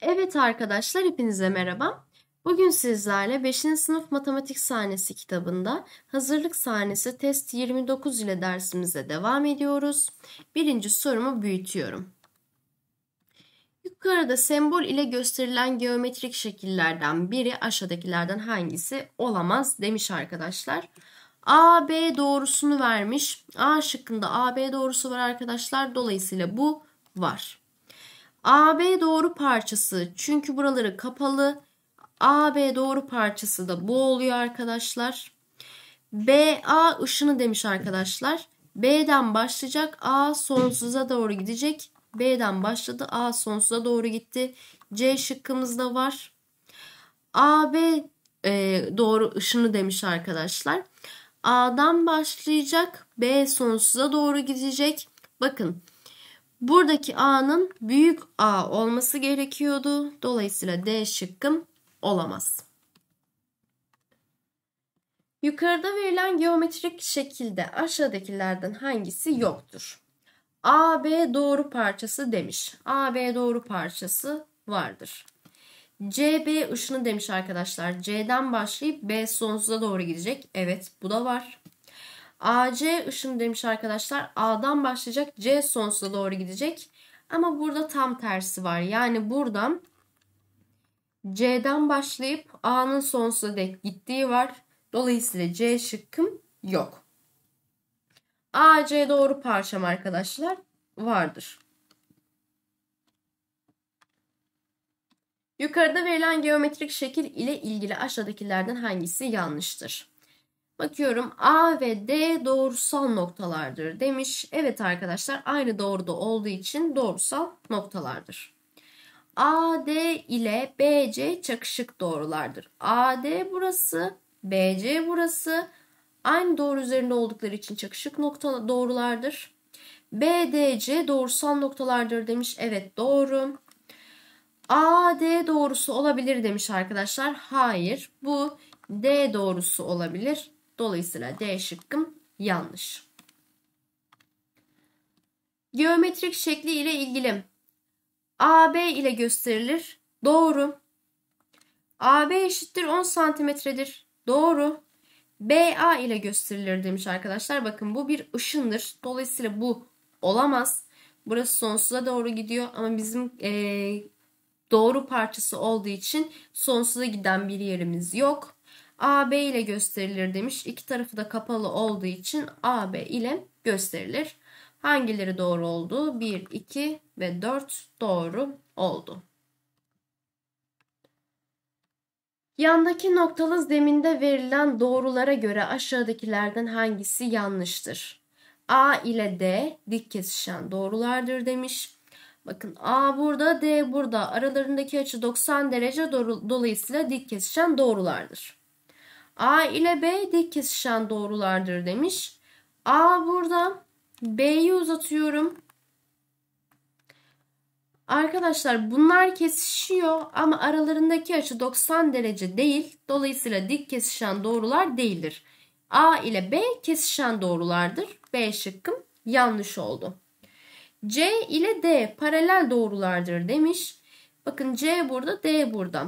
Evet arkadaşlar hepinize merhaba. Bugün sizlerle 5. sınıf matematik sahnesi kitabında hazırlık sahnesi test 29 ile dersimize devam ediyoruz. Birinci sorumu büyütüyorum. Yukarıda sembol ile gösterilen geometrik şekillerden biri aşağıdakilerden hangisi olamaz demiş arkadaşlar. AB doğrusunu vermiş. A şıkkında AB doğrusu var arkadaşlar. Dolayısıyla bu var. AB doğru parçası çünkü buraları kapalı. AB doğru parçası da bu oluyor arkadaşlar. BA ışını demiş arkadaşlar. B'den başlayacak. A sonsuza doğru gidecek. B'den başladı. A sonsuza doğru gitti. C şıkkımızda var. AB e, doğru ışını demiş arkadaşlar. A'dan başlayacak, B sonsuza doğru gidecek. Bakın buradaki A'nın büyük A olması gerekiyordu. Dolayısıyla D şıkkım olamaz. Yukarıda verilen geometrik şekilde aşağıdakilerden hangisi yoktur? AB doğru parçası demiş. AB doğru parçası vardır. CB ışını demiş arkadaşlar. C'den başlayıp B sonsuza doğru gidecek. Evet bu da var. AC ışını demiş arkadaşlar. A'dan başlayacak C sonsuza doğru gidecek. Ama burada tam tersi var. Yani buradan C'den başlayıp A'nın sonsuza dek gittiği var. Dolayısıyla C şıkkım yok. AC doğru parçam arkadaşlar vardır. Yukarıda verilen geometrik şekil ile ilgili aşağıdakilerden hangisi yanlıştır? Bakıyorum A ve D doğrusal noktalardır demiş. Evet arkadaşlar aynı doğruda olduğu için doğrusal noktalardır. AD ile BC çakışık doğrulardır. AD burası, BC burası. Aynı doğru üzerinde oldukları için çakışık nokta doğrulardır. BDC doğrusal noktalardır demiş. Evet doğru. A D doğrusu olabilir demiş arkadaşlar. Hayır. Bu D doğrusu olabilir. Dolayısıyla D şıkkım yanlış. Geometrik şekli ile ilgili AB ile gösterilir. Doğru. AB eşittir 10 santimetredir. Doğru. BA ile gösterilir demiş arkadaşlar. Bakın bu bir ışındır. Dolayısıyla bu olamaz. Burası sonsuza doğru gidiyor ama bizim e, doğru parçası olduğu için sonsuza giden bir yerimiz yok. AB ile gösterilir demiş. İki tarafı da kapalı olduğu için AB ile gösterilir. Hangileri doğru oldu? 1, 2 ve 4 doğru oldu. Yandaki noktalı zeminde verilen doğrulara göre aşağıdakilerden hangisi yanlıştır? A ile D dik kesişen doğrulardır demiş. Bakın A burada, D burada. Aralarındaki açı 90 derece doğru, dolayısıyla dik kesişen doğrulardır. A ile B dik kesişen doğrulardır demiş. A burada. B'yi uzatıyorum. Arkadaşlar bunlar kesişiyor ama aralarındaki açı 90 derece değil. Dolayısıyla dik kesişen doğrular değildir. A ile B kesişen doğrulardır. B şıkkım yanlış oldu. C ile D paralel doğrulardır demiş. Bakın C burada, D burada.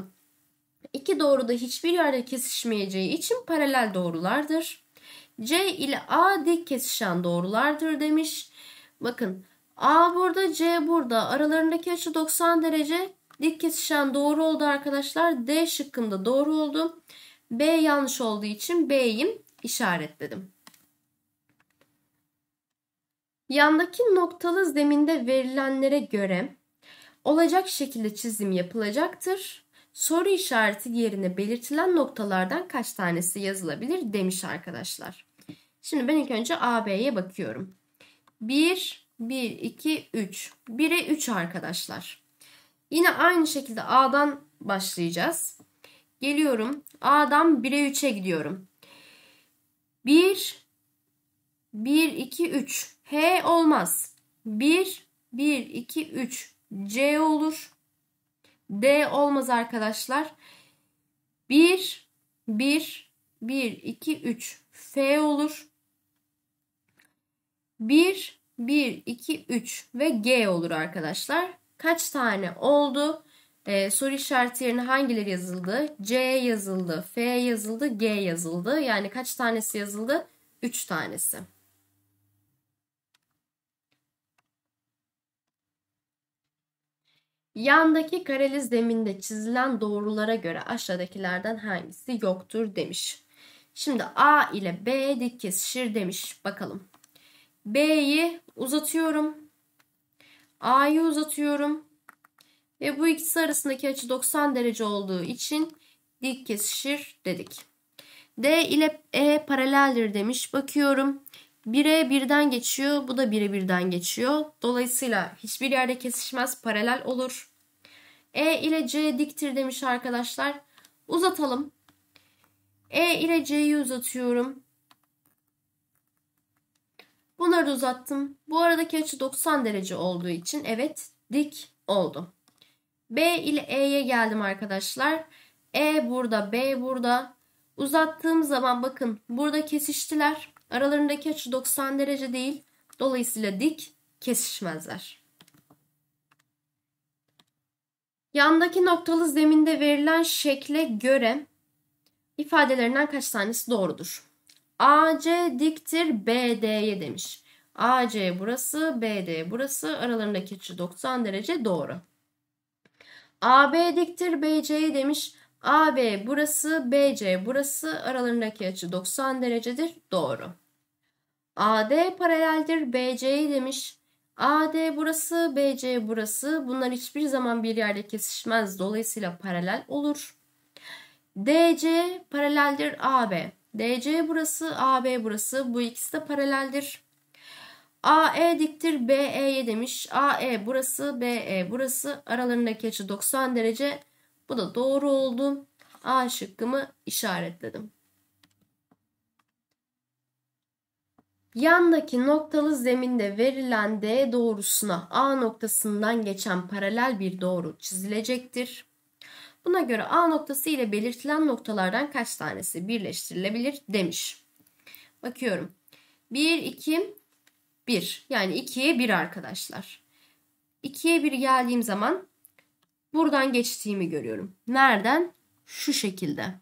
İki doğru da hiçbir yerde kesişmeyeceği için paralel doğrulardır. C ile A dik kesişen doğrulardır demiş. Bakın A burada, C burada. Aralarındaki açı 90 derece. Dik kesişen doğru oldu arkadaşlar. D şıkkında doğru oldu. B yanlış olduğu için B'yi işaretledim. Yandaki noktalı zeminde verilenlere göre olacak şekilde çizim yapılacaktır. Soru işareti yerine belirtilen noktalardan kaç tanesi yazılabilir demiş arkadaşlar. Şimdi ben ilk önce AB'ye bakıyorum. 1, 1, 2, 3. 1'e 3 arkadaşlar. Yine aynı şekilde A'dan başlayacağız. Geliyorum. A'dan 1'e 3'e gidiyorum. 1, 1, 2, 3. H olmaz. 1, 1, 2, 3. C olur. D olmaz arkadaşlar. 1, 1, 1, 2, 3. F olur. 1, 1, 2, 3 ve G olur arkadaşlar. Kaç tane oldu? Ee, soru işareti yerine hangileri yazıldı? C yazıldı, F yazıldı, G yazıldı. Yani kaç tanesi yazıldı? 3 tanesi. Yandaki kareli zeminde çizilen doğrulara göre aşağıdakilerden hangisi yoktur demiş. Şimdi A ile B dik kesişir demiş. Bakalım. B'yi uzatıyorum. A'yı uzatıyorum. Ve bu ikisi arasındaki açı 90 derece olduğu için dik kesişir dedik. D ile E paraleldir demiş. Bakıyorum. 1'e birden geçiyor. Bu da 1'e birden geçiyor. Dolayısıyla hiçbir yerde kesişmez. Paralel olur. E ile C diktir demiş arkadaşlar. Uzatalım. E ile C'yi uzatıyorum. Bunları da uzattım. Bu aradaki açı 90 derece olduğu için evet dik oldu. B ile E'ye geldim arkadaşlar. E burada, B burada. Uzattığım zaman bakın burada kesiştiler. Aralarındaki açı 90 derece değil. Dolayısıyla dik kesişmezler. Yandaki noktalı zeminde verilen şekle göre ifadelerinden kaç tanesi doğrudur? AC diktir BD'ye demiş. AC burası, BD burası. Aralarındaki açı 90 derece doğru. AB diktir BC'ye demiş. AB burası, BC burası aralarındaki açı 90 derecedir. Doğru. AD paraleldir BC'ye demiş. AD burası, BC burası. Bunlar hiçbir zaman bir yerde kesişmez. Dolayısıyla paralel olur. DC paraleldir AB. DC burası, AB burası. Bu ikisi de paraleldir. AE diktir BE'ye demiş. AE burası, BE burası. Aralarındaki açı 90 derece. Bu da doğru oldu. A şıkkımı işaretledim. Yandaki noktalı zeminde verilen D doğrusuna A noktasından geçen paralel bir doğru çizilecektir. Buna göre A noktası ile belirtilen noktalardan kaç tanesi birleştirilebilir demiş. Bakıyorum. 1, 2, 1. Yani 2'ye 1 arkadaşlar. 2'ye 1 geldiğim zaman buradan geçtiğimi görüyorum. Nereden? Şu şekilde.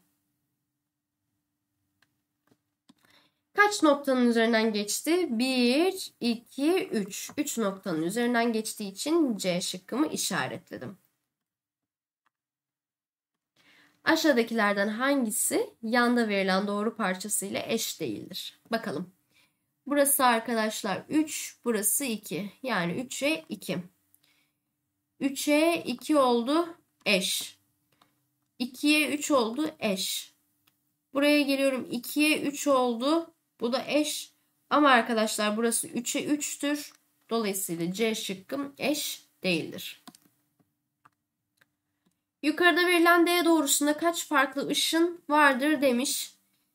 Kaç noktanın üzerinden geçti? 1, 2, 3. 3 noktanın üzerinden geçtiği için C şıkkımı işaretledim. Aşağıdakilerden hangisi yanda verilen doğru parçası ile eş değildir? Bakalım. Burası arkadaşlar 3, burası 2. Yani 3'e 2. 3'e 2 oldu eş. 2'ye 3 oldu eş. Buraya geliyorum 2'ye 3 oldu. Bu da eş. Ama arkadaşlar burası 3'e 3'tür. Dolayısıyla C şıkkım eş değildir. Yukarıda verilen D doğrusunda kaç farklı ışın vardır demiş.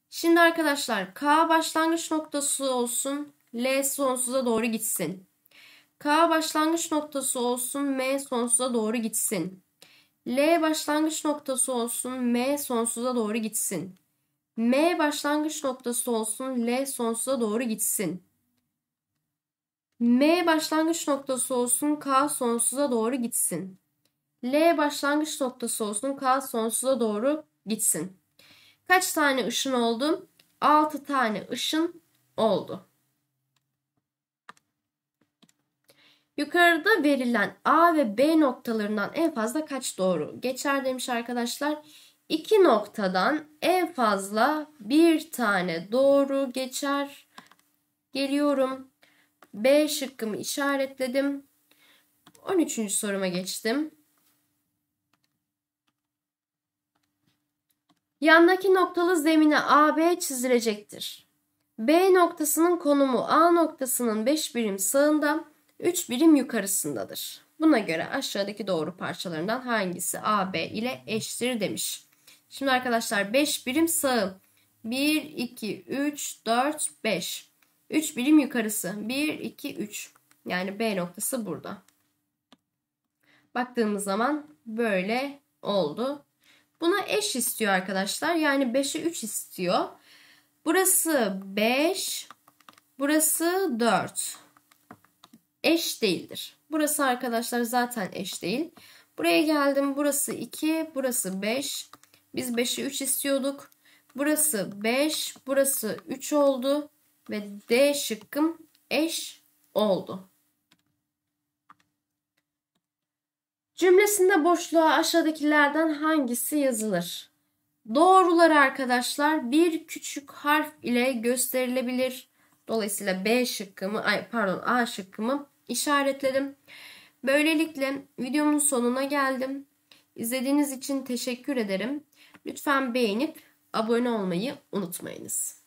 Şimdi arkadaşlar K başlangıç noktası olsun. L sonsuza doğru gitsin. K başlangıç noktası olsun M sonsuza doğru gitsin. L başlangıç noktası olsun M sonsuza doğru gitsin. M başlangıç noktası olsun L sonsuza doğru gitsin. M başlangıç noktası olsun K sonsuza doğru gitsin. L başlangıç noktası olsun K sonsuza doğru gitsin. Kaç tane ışın oldu? 6 tane ışın oldu. Yukarıda verilen A ve B noktalarından en fazla kaç doğru geçer demiş arkadaşlar. İki noktadan en fazla bir tane doğru geçer. Geliyorum. B şıkkımı işaretledim. 13. soruma geçtim. Yandaki noktalı zemine AB çizilecektir. B noktasının konumu A noktasının 5 birim sağında 3 birim yukarısındadır. Buna göre aşağıdaki doğru parçalarından hangisi AB ile eştir demiş. Şimdi arkadaşlar 5 birim sağım. 1, 2, 3, 4, 5. 3 birim yukarısı. 1, 2, 3. Yani B noktası burada. Baktığımız zaman böyle oldu. Buna eş istiyor arkadaşlar. Yani 5'e 3 istiyor. Burası 5. Burası 4 eş değildir. Burası arkadaşlar zaten eş değil. Buraya geldim. Burası 2, burası 5. Biz 5'i 3 istiyorduk. Burası 5, burası 3 oldu ve D şıkkım eş oldu. Cümlesinde boşluğa aşağıdakilerden hangisi yazılır? Doğrular arkadaşlar bir küçük harf ile gösterilebilir Dolayısıyla B şıkkımı, ay pardon A şıkkımı işaretledim. Böylelikle videomun sonuna geldim. İzlediğiniz için teşekkür ederim. Lütfen beğenip abone olmayı unutmayınız.